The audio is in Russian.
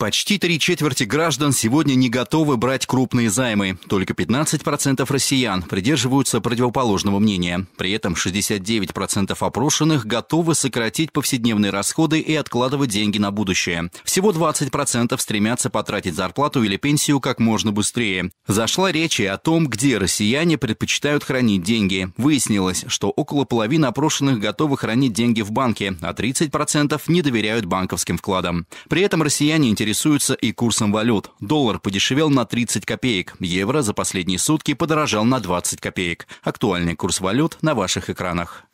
Почти три четверти граждан сегодня не готовы брать крупные займы. Только 15% россиян придерживаются противоположного мнения. При этом 69% опрошенных готовы сократить повседневные расходы и откладывать деньги на будущее. Всего 20% стремятся потратить зарплату или пенсию как можно быстрее. Зашла речь и о том, где россияне предпочитают хранить деньги. Выяснилось, что около половины опрошенных готовы хранить деньги в банке, а 30% не доверяют банковским вкладам. При этом россияне интересуются интересуются и курсом валют. Доллар подешевел на 30 копеек, евро за последние сутки подорожал на 20 копеек. Актуальный курс валют на ваших экранах.